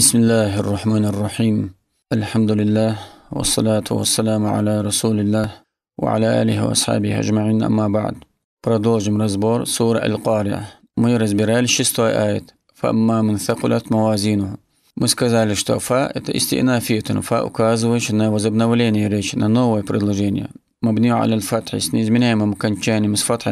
بسم الله الرحمن الرحيم الحمد لله والصلاة والسلام على رسول الله وعلى آله وأصحابه أجمعين أما بعد продолжим разбор سورة القارعة мы разбирали шестой آيات فأما من ثقلت موازينه мы сказали что ف это استئنافيتن ف указывающий на возобновление مبني على الفتح с неизменяемым окончанием с فتح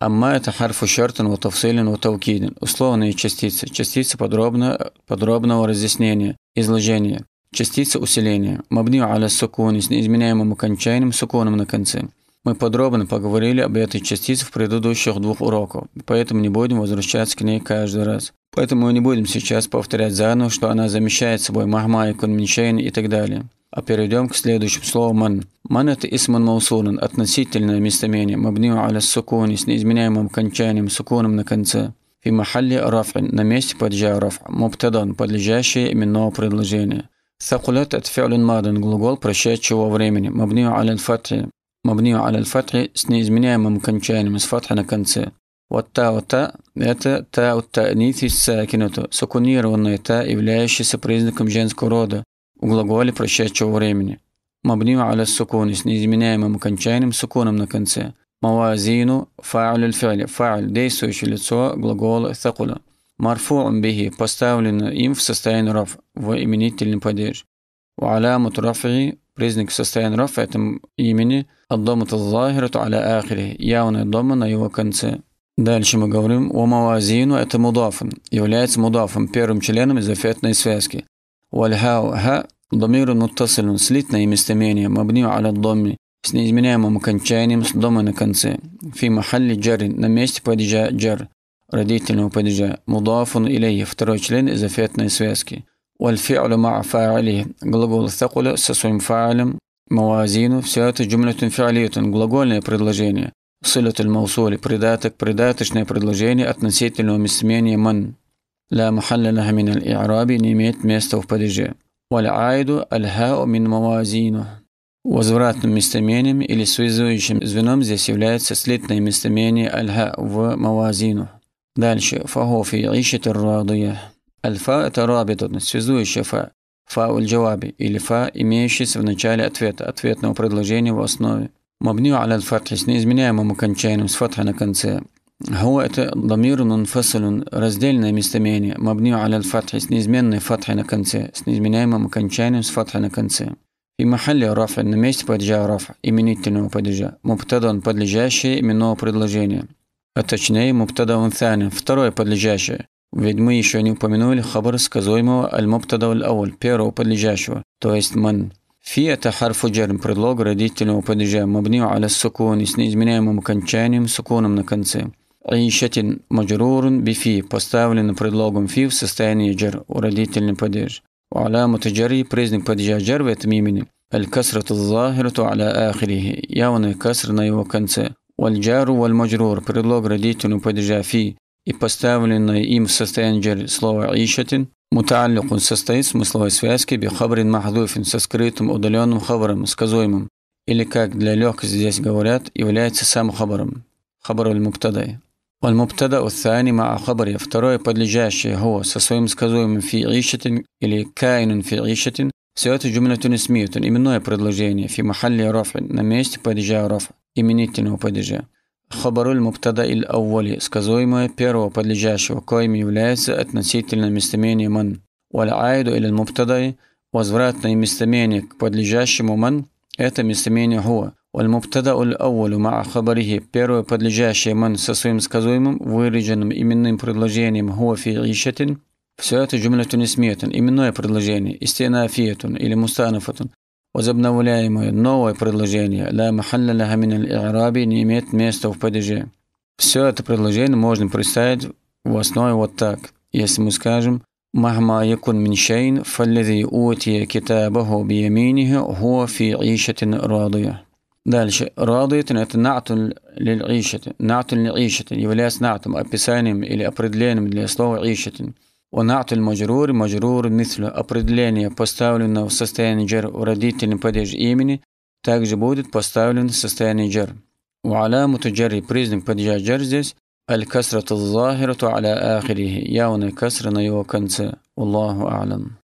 Амма – это харфу шартан, ватавсилин, ватаукидин. Условные частицы. Частицы подробно, подробного разъяснения, изложения. частицы усиления. Мабнию аля сукуни с неизменяемым окончанием суконом на конце. Мы подробно поговорили об этой частице в предыдущих двух уроках, поэтому не будем возвращаться к ней каждый раз. Поэтому мы не будем сейчас повторять заново, что она замещает собой махма и конминчейн и так далее. А перейдем к следующему слову «ман». Манат исман маусулан – относительное местоимение, мабнио аля сукуни с неизменяемым кончанием, сукуном на конце. И махалли рафин – на месте падежа раф, мубтадан – подлежащее именного предложения. Сакулят – от фиолин мадан – глагол прошедшего времени, мабнио аля фатхи – мабнио аля фатри с неизменяемым кончанием, с фатха на конце. Вот та вот та – это та вот та нити сакинуту, сукунированная та, являющаяся признаком женского рода, в глаголе прошедшего времени мабнию аля сукуни с неизменяемым окончанием суконом на конце. Мавазину фа'лю фи'ли фа'ль – действующее лицо глагола «сакуля». Марфу'ун бихи – поставлено им в состоянии раф, в именительный падеж. У'алямут рафи – признак состояния рафа этом имени «аддомут аллахирату аля ахири» – явная дома на его конце. Дальше мы говорим о мавазину – это мудафан, является мудафом, первым членом из афетной связки. Вальхау – ха ضمير متصل слитное местоимение مبني على الضم с неизменяемым окончанием с дома на конце. في محل جر на месте падежа جر родительного падежа. مضاف إليه второй член из афетной связки. والفعل مع فاعله глагол ثقل со своим фаилем موازين все это جملة فعلية глагольное предложение صلة الموصول придаток придаточное предложение относительного местоимения من لا محل لها من الإعراب не имеет места в падеже валь-айду аль-хау мин мавазину. Возвратным местоимением или связующим звеном здесь является слитное местоимение аль-ха в мавазину. Дальше. Фагу фи ишит радуя. Аль-фа – это рабитун, связующая фа. Фа уль-джаваби или фа, имеющийся в начале ответа, ответного предложения в основе. Мабню аль-фатхи с неизменяемым окончанием с фатха на конце. هو это ضمير منفصل раздельное местоимение مبني على الفتح с неизменной фатхой на конце с неизменяемым окончанием с фатхой на конце и махалли рафа на месте падежа рафа именительного падежа мубтадан подлежащее именного предложения а точнее мубтада унтяне второе подлежащее ведь мы еще не упомянули хабар сказуемого аль-мубтада аль первого подлежащего то есть ман Фи – это харфу джерм, предлог родительного падежа, мабниу аля сукун, с неизменяемым окончанием, сукуном на конце. عيشة مجرور بفي поставлен предлогом «фи» в состоянии «джер» уродительный падеж. وعلامة جري признак падежа «джер» в этом имени الكسرة الظاهرة على آخره явный каср на его конце والجار والمجرور предлог родительного падежа «фи» и поставленное им в состоянии «джер» слово «عيشة» متعلق состоит в смысловой связке بخبر محذوف со скрытым удаленным خبرом сказуемым или как для легкости здесь говорят является сам خبرом خبر المبتدأ والمبتدأ الثاني маа خبره второе подлежащее هو со своим сказуемым في или كائن في все это جملة اسمية именное предложение في محل رفع на месте падежа رفع именительного падежа Хабаруль мубтада иль ауали, сказуемое первого подлежащего, коим является относительно местоимение ман. Валь айду или мубтадай, возвратное местоимение к подлежащему ман, это местоимение хуа. والمبتدأ الأول مع خبره первое подлежащее من со своим сказуемым, выраженным именным предложением هو في عيشة все это جملة اسمية именное предложение استئنافية или مستأنفة возобновляемое новое предложение لا محل لها من الإعراب не имеет места в падеже. Все это предложение можно представить в основе вот так. Если мы скажем مهما يكن من شيء فالذي أوتي كتابه بيمينه هو في عيشة راضية Дальше. Радует это натун лиль-ишатин. Натун лиль-ишатин является натом, описанием или определением для слова ишатин. У натуль маджрур, маджрур мислю. Определение, поставлено в состоянии джар в родительном падеже имени, также будет поставлен в состоянии джар. У аламуту джарри признак падежа джар здесь аль-касрату захирату аля ахирихи. Явная касра на его конце. Аллаху алям.